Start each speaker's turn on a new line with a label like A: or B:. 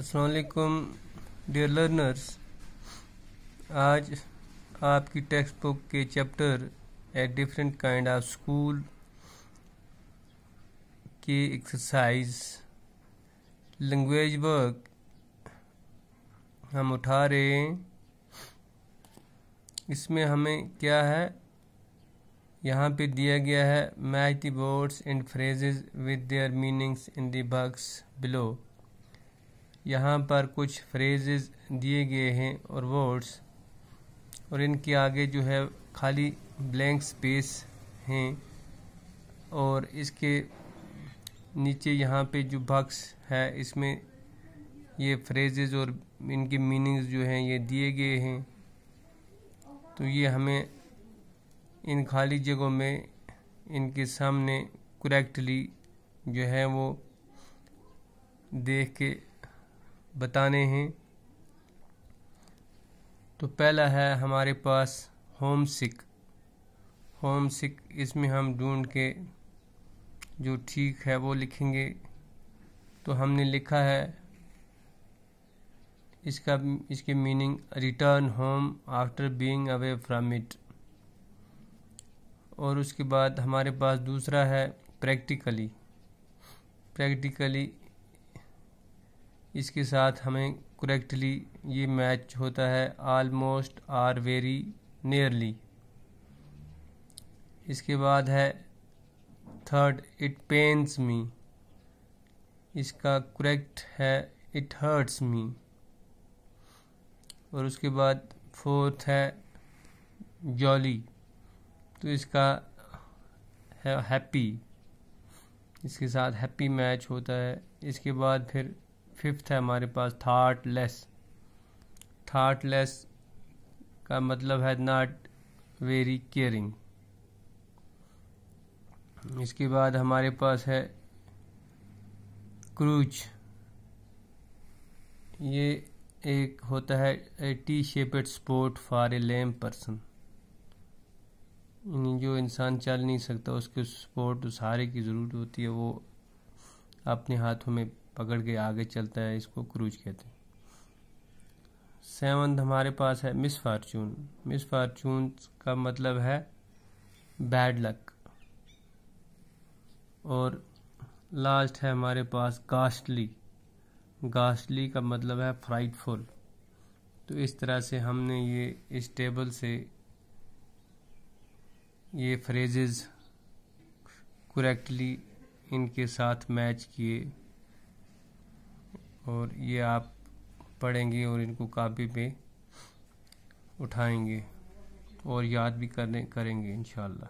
A: असलकुम dear learners आज आपकी टेक्स्ट बुक के chapter a different kind of school की एक्सरसाइज लैंग्वेज वर्क हम उठा रहे हैं इसमें हमें क्या है यहाँ पे दिया गया है match the words and phrases with their meanings in दक्स बक्स बिलो यहाँ पर कुछ फ्रेजेस दिए गए हैं और वर्ड्स और इनके आगे जो है खाली ब्लैंक स्पेस हैं और इसके नीचे यहाँ पे जो बक्स है इसमें ये फ्रेजेस और इनके मीनिंग्स जो हैं ये दिए गए हैं तो ये हमें इन खाली जगहों में इनके सामने करेक्टली जो है वो देख के बताने हैं तो पहला है हमारे पास होम सिक होम सिक इसमें हम ढूंढ के जो ठीक है वो लिखेंगे तो हमने लिखा है इसका इसके meaning return home after being away from it और उसके बाद हमारे पास दूसरा है प्रैक्टिकली प्रैक्टिकली इसके साथ हमें करेक्टली ये मैच होता है आलमोस्ट आर वेरी नियरली इसके बाद है थर्ड इट पेंस मी इसका करेक्ट है इट हर्ट्स मी और उसके बाद फोर्थ है जॉली तो इसका है हैप्पी इसके साथ हैप्पी मैच होता है इसके बाद फिर फिफ्थ है हमारे पास थाट लेस थाट लेस का मतलब है नॉट वेरी केयरिंग इसके बाद हमारे पास है क्रूच ये एक होता है a T shaped support for a lame person जो इंसान चल नहीं सकता उसके सपोर्ट सहारे की ज़रूरत होती है वो अपने हाथों में पकड़ के आगे चलता है इसको क्रूज कहते हैं सेवन हमारे पास है मिस फार्चून मिस फार्चून का मतलब है बैड लक और लास्ट है हमारे पास गास्टली गास्टली का मतलब है फ्राइटफुल तो इस तरह से हमने ये इस टेबल से ये फ्रेजेस करेक्टली इनके साथ मैच किए और ये आप पढ़ेंगे और इनको कापी पे उठाएंगे और याद भी करने करेंगे इन